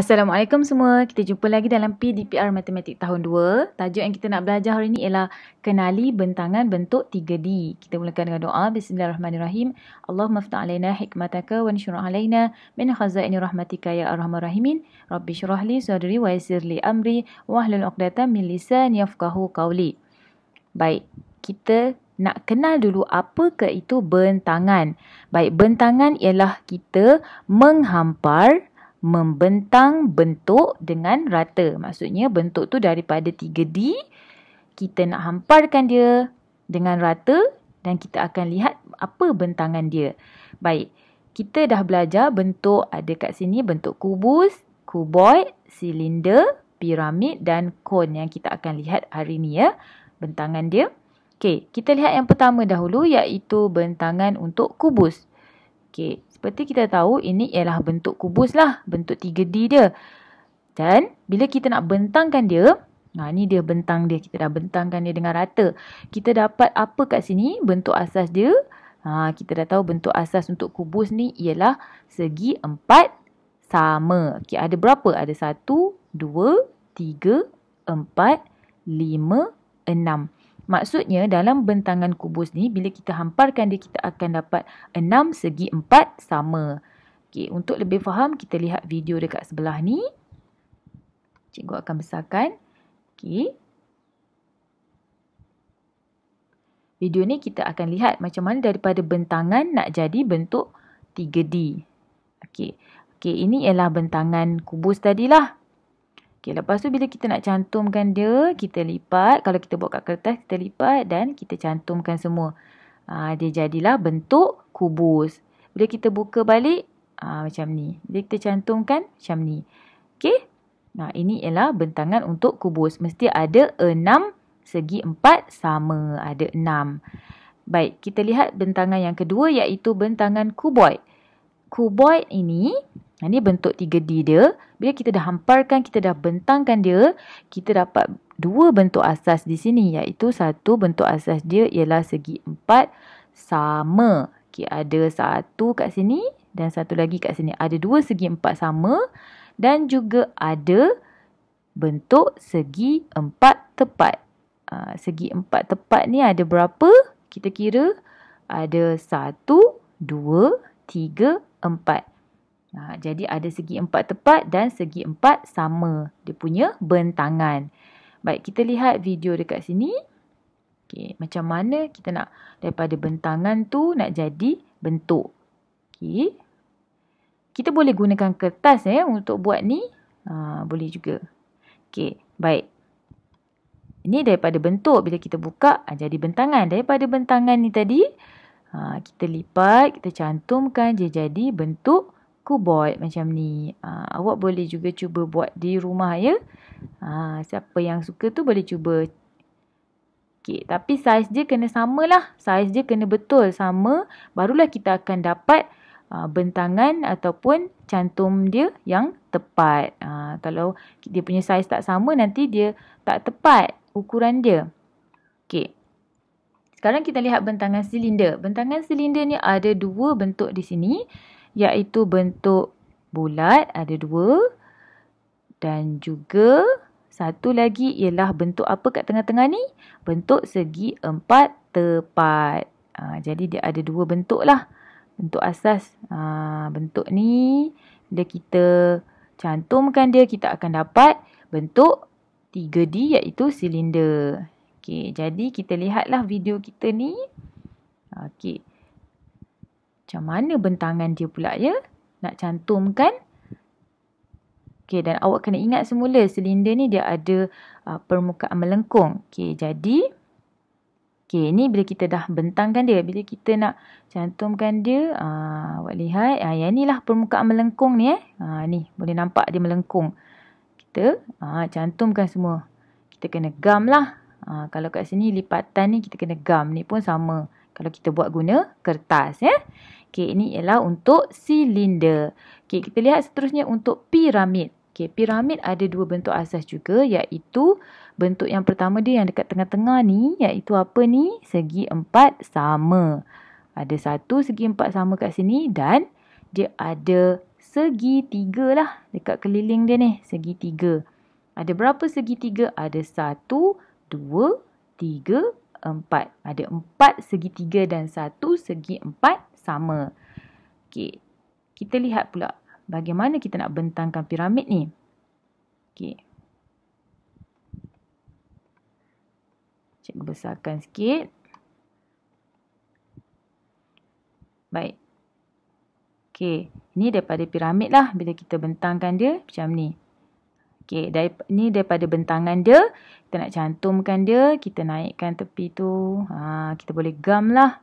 Assalamualaikum semua. Kita jumpa lagi dalam PDPR Matematik tahun 2. Tajuk yang kita nak belajar hari ini ialah kenali bentangan bentuk 3D. Kita mulakan dengan doa. Bismillahirrahmanirrahim. Allahumma fta' alaina hikmataka wa nshur' alaina min khazaini rahmatika ya arhamar rahimin. Rabbi shrah li sadri wa yassir li amri wa hlul 'uqdatam min lisani yafqahu qawli. Baik, kita nak kenal dulu apa ke itu bentangan. Baik, bentangan ialah kita menghampar membentang bentuk dengan rata. Maksudnya bentuk tu daripada 3D kita nak hamparkan dia dengan rata dan kita akan lihat apa bentangan dia. Baik, kita dah belajar bentuk ada kat sini bentuk kubus, kuboid, silinder, piramid dan cone yang kita akan lihat hari ni ya. Bentangan dia. Okey, kita lihat yang pertama dahulu iaitu bentangan untuk kubus. Okey, seperti kita tahu ini ialah bentuk kubus lah, bentuk 3D dia. Dan bila kita nak bentangkan dia, nah ni dia bentang dia, kita dah bentangkan dia dengan rata. Kita dapat apa kat sini? Bentuk asas dia. Ha, kita dah tahu bentuk asas untuk kubus ni ialah segi empat sama. Okay, ada berapa? Ada satu, dua, tiga, empat, lima, enam. Maksudnya dalam bentangan kubus ni bila kita hamparkan dia kita akan dapat 6 segi 4 sama. Okey, untuk lebih faham kita lihat video dekat sebelah ni. Cikgu akan besarkan. Okey. Video ni kita akan lihat macam mana daripada bentangan nak jadi bentuk 3D. Okey. Okey, ini ialah bentangan kubus tadilah. Okey, lepas tu bila kita nak cantumkan dia, kita lipat. Kalau kita buat kat kertas, kita lipat dan kita cantumkan semua. Aa, ah, dia jadilah bentuk kubus. Bila kita buka balik, aa, ah, macam ni. Bila kita cantumkan, macam ni. Okay? nah, ini ialah bentangan untuk kubus. Mesti ada enam segi empat sama. Ada enam. Baik, kita lihat bentangan yang kedua iaitu bentangan kuboid. Kuboid ini ini bentuk 3D dia. Bila kita dah hamparkan, kita dah bentangkan dia, kita dapat dua bentuk asas di sini iaitu satu bentuk asas dia ialah segi empat sama. Okay, ada satu kat sini dan satu lagi kat sini. Ada dua segi empat sama dan juga ada bentuk segi empat tepat. Uh, segi empat tepat ni ada berapa? Kita kira ada satu, dua, tiga, empat. Ha, jadi ada segi empat tepat dan segi empat sama. Dia punya bentangan. Baik, kita lihat video dekat sini. Okay, macam mana kita nak daripada bentangan tu nak jadi bentuk. Okay. Kita boleh gunakan kertas eh, untuk buat ni. Ha, boleh juga. Okay, baik. Ini daripada bentuk bila kita buka ha, jadi bentangan. Daripada bentangan ni tadi, ha, kita lipat, kita cantumkan dia jadi bentuk bentuk aku buat macam ni. Ha, awak boleh juga cuba buat di rumah ya. Ha, siapa yang suka tu boleh cuba. Okay, tapi saiz dia kena sama lah. Saiz dia kena betul sama. Barulah kita akan dapat ha, bentangan ataupun cantum dia yang tepat. Ha, kalau dia punya saiz tak sama nanti dia tak tepat ukuran dia. Okay. Sekarang kita lihat bentangan silinder. Bentangan silinder ni ada dua bentuk di sini iaitu bentuk bulat ada dua dan juga satu lagi ialah bentuk apa kat tengah-tengah ni? Bentuk segi empat tepat. Ha, jadi dia ada dua bentuk lah. Bentuk asas ha, bentuk ni bila kita cantumkan dia kita akan dapat bentuk 3D iaitu silinder. Okey, jadi kita lihatlah video kita ni. Okey. Macam mana bentangan dia pula ya? Nak cantumkan? Okey, dan awak kena ingat semula silinder ni dia ada uh, permukaan melengkung. Okey, jadi Okey, ni bila kita dah bentangkan dia, bila kita nak cantumkan dia, uh, awak lihat, uh, yang ni lah permukaan melengkung ni eh. Uh, ni, boleh nampak dia melengkung. Kita uh, cantumkan semua. Kita kena gam lah. Uh, kalau kat sini lipatan ni kita kena gam ni pun sama. Kalau kita buat guna kertas ya. Eh? Okey, ini ialah untuk silinder. Okey, kita lihat seterusnya untuk piramid. Okey, piramid ada dua bentuk asas juga iaitu bentuk yang pertama dia yang dekat tengah-tengah ni iaitu apa ni? Segi empat sama. Ada satu segi empat sama kat sini dan dia ada segi tiga lah dekat keliling dia ni. Segi tiga. Ada berapa segi tiga? Ada satu, dua, tiga, empat. Ada empat segi tiga dan satu segi empat sama. Okey. Kita lihat pula bagaimana kita nak bentangkan piramid ni. Okey. Cikgu besarkan sikit. Baik. Okey, ni daripada piramid lah bila kita bentangkan dia macam ni. Okey, dari, ni daripada bentangan dia, kita nak cantumkan dia, kita naikkan tepi tu. Ha, kita boleh gam lah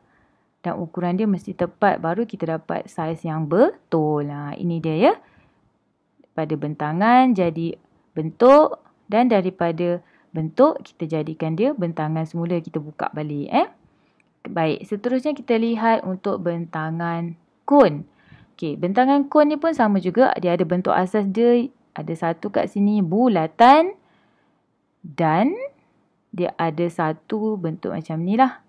dan ukuran dia mesti tepat baru kita dapat saiz yang betul. Ha, ini dia ya. Pada bentangan jadi bentuk dan daripada bentuk kita jadikan dia bentangan semula kita buka balik eh. Baik, seterusnya kita lihat untuk bentangan kon. Okay, bentangan kon ni pun sama juga dia ada bentuk asas dia ada satu kat sini bulatan dan dia ada satu bentuk macam ni lah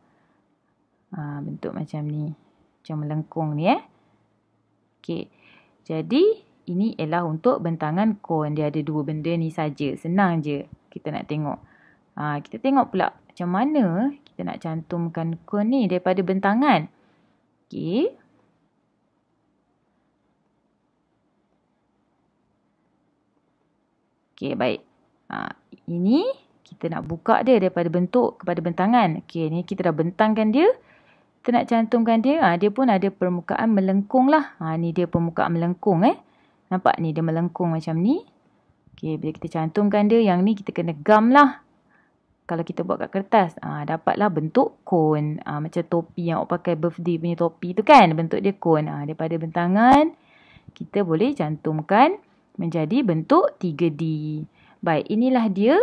ha, bentuk macam ni macam melengkung ni eh okey jadi ini ialah untuk bentangan kon. dia ada dua benda ni saja senang je kita nak tengok ha, kita tengok pula macam mana kita nak cantumkan kon ni daripada bentangan okey Okey, baik. Ha, ini kita nak buka dia daripada bentuk kepada bentangan. Okey, ni kita dah bentangkan dia kita nak cantumkan dia, ha, dia pun ada permukaan melengkung lah. Ha, ni dia permukaan melengkung eh. Nampak ni dia melengkung macam ni. Okay, bila kita cantumkan dia, yang ni kita kena gam lah. Kalau kita buat kat kertas, ha, dapatlah bentuk kon Ha, macam topi yang awak pakai birthday punya topi tu kan. Bentuk dia kon. Ha, daripada bentangan, kita boleh cantumkan menjadi bentuk 3D. Baik, inilah dia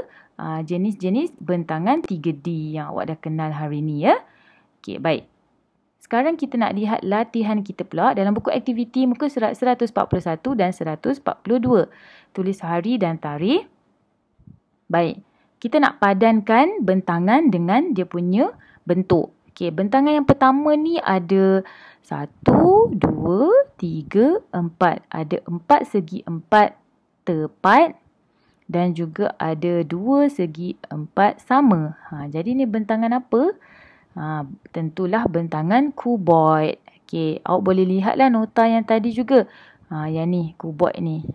jenis-jenis bentangan 3D yang awak dah kenal hari ni ya. Okay, baik. Sekarang kita nak lihat latihan kita pula dalam buku aktiviti muka surat 141 dan 142. Tulis hari dan tarikh. Baik. Kita nak padankan bentangan dengan dia punya bentuk. Okey, bentangan yang pertama ni ada 1 2 3 4. Ada 4 segi 4 tepat dan juga ada 2 segi 4 sama. Ha, jadi ni bentangan apa? Ha, tentulah bentangan kuboid. Okey, awak boleh lihatlah nota yang tadi juga. Ha, yang ni, kuboid ni.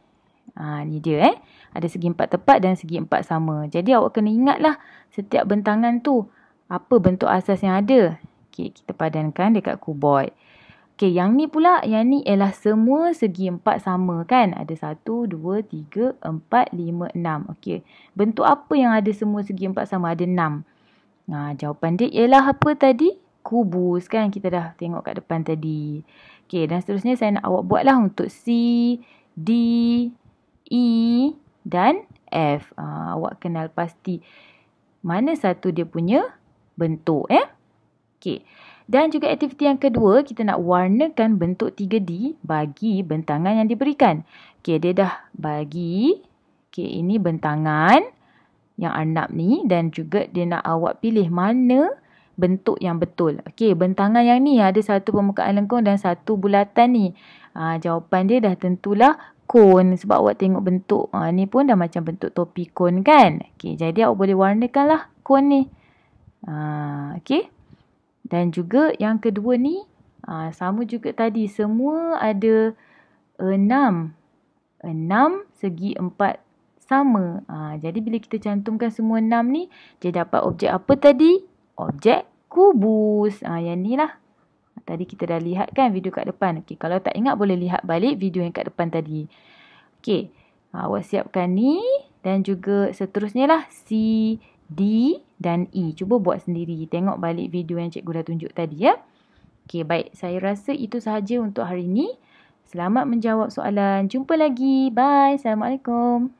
Ha, ni dia eh. Ada segi empat tepat dan segi empat sama. Jadi awak kena ingatlah setiap bentangan tu apa bentuk asas yang ada. Okey, kita padankan dekat kuboid. Okey, yang ni pula, yang ni ialah semua segi empat sama kan. Ada satu, dua, tiga, empat, lima, enam. Okey, bentuk apa yang ada semua segi empat sama? Ada enam. Nah, ha, jawapan dia ialah apa tadi? Kubus kan kita dah tengok kat depan tadi. Okey, dan seterusnya saya nak awak buatlah untuk C, D, E dan F. Ha, awak kenal pasti mana satu dia punya bentuk eh. Okey. Dan juga aktiviti yang kedua, kita nak warnakan bentuk 3D bagi bentangan yang diberikan. Okey, dia dah bagi. Okey, ini bentangan yang anak ni dan juga dia nak awak pilih mana bentuk yang betul. Okey, bentangan yang ni ada satu permukaan lengkung dan satu bulatan ni. Ha, jawapan dia dah tentulah kon sebab awak tengok bentuk ha, ni pun dah macam bentuk topi kon kan. Okey, jadi awak boleh warnakan lah kon ni. Ha, Okey. Dan juga yang kedua ni ha, sama juga tadi. Semua ada enam. Enam segi empat sama. Ha, jadi bila kita cantumkan semua enam ni, dia dapat objek apa tadi? Objek kubus. Ha, yang ni lah. Tadi kita dah lihat kan video kat depan. Okay, kalau tak ingat boleh lihat balik video yang kat depan tadi. Okay, ha, awak siapkan ni dan juga seterusnya lah C, D dan E. Cuba buat sendiri. Tengok balik video yang cikgu dah tunjuk tadi ya. Okay, baik. Saya rasa itu sahaja untuk hari ini. Selamat menjawab soalan. Jumpa lagi. Bye. Assalamualaikum.